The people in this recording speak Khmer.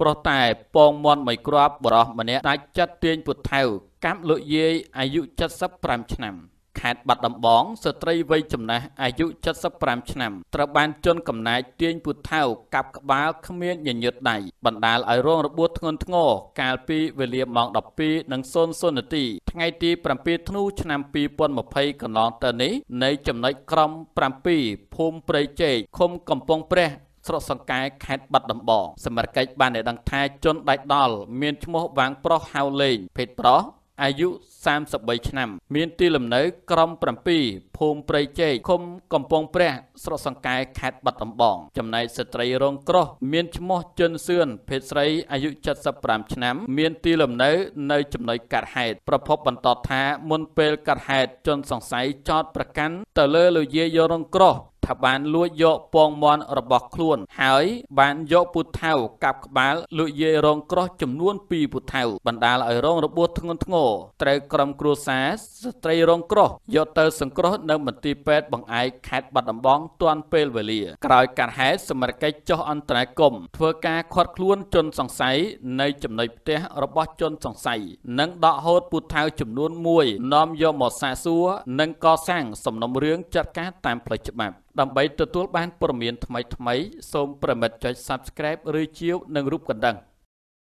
ព្រោះតែពងមន់មួយគ្រាប់បរោះម្នាក់ដាច់ចិត្តទាញពុថៅកាប់លោកយាយអាយុ75ឆ្នាំខេត្តបាត់ដំបងស្ត្រីវ័យចំណាស់អាយុ75ឆ្នាំត្រូវបានជន់កំណាចទាញពុថៅកាប់ក្បាលគ្មានញញឹតដៃបណ្ដាលឲ្យរងរបួសធ្ងន់ធ្ងរកាលពីវេលាម៉ោង12:00នាទីថ្ងៃទី7ធ្នូឆ្នាំ2020កន្លងទៅនេះនៃចំណុចក្រំ7ភូមិព្រៃចេកឃុំកំពង់ព្រះស្រុកសង្កែខេត្តបាត់ដំបង សមាជិកបានដឹងថាជនដាច់ដល់មានឈ្មោះវ៉ាងប្រុសហៅលេង ភេទប្រុសអាយុ33ឆ្នាំ មានទីលំនៅ ក្រុម7ភូមិព្រៃជែកឃុំកំពង់ព្រះ ស្រុកសង្កែខេត្តបាត់ដំបង ចំណែកស្ត្រីរងក្រោះ មានឈ្មោះជិនសឿនភេទស្រីអាយុ75ឆ្នាំ មានទីលំនៅនៅចំណុយកាត់ហេតប្រភពបន្តថាមុនពេលកាត់ហេតជនសង្ស័យចោតប្រក័ណ្ឌទៅលើលោកយាយយករងក្រោះថាបានលួចយកពងមន់របស់ខ្លួន ហើយ បានយកពុថៅកាប់ក្បាលលួចយាយរងក្រោះចំនួន2ពុថៅបណ្ដាលឲ្យរងរបួសធ្ងន់ធ្ងរត្រូវក្រុមគ្រួសារស្ត្រីរងក្រោះយកទៅសង្គ្រោះនៅមន្ទីរពេទ្យបង្អែកខេត្តបាត់ដំបងទាន់ពេលវេលាក្រោយកាត់ហេតុសមរកិច្ចចុះអន្តរាគមធ្វើការខាត់ខ្លួនជនសង្ស័យនៅចំណុចផ្ទះរបស់ជនសង្ស័យនិង ដកហូតពុថៅចំនួន1នាំយកមកសាសួរនិងកសាងសំណុំរឿងចាត់ការតាមផ្លូវច្បាប់ដើម្បីទទួលបានព័ត៌មានថ្មីៗសូមប្រមិត្តចុច Subscribe ឬជាវនឹងរូបកណ្ដឹង។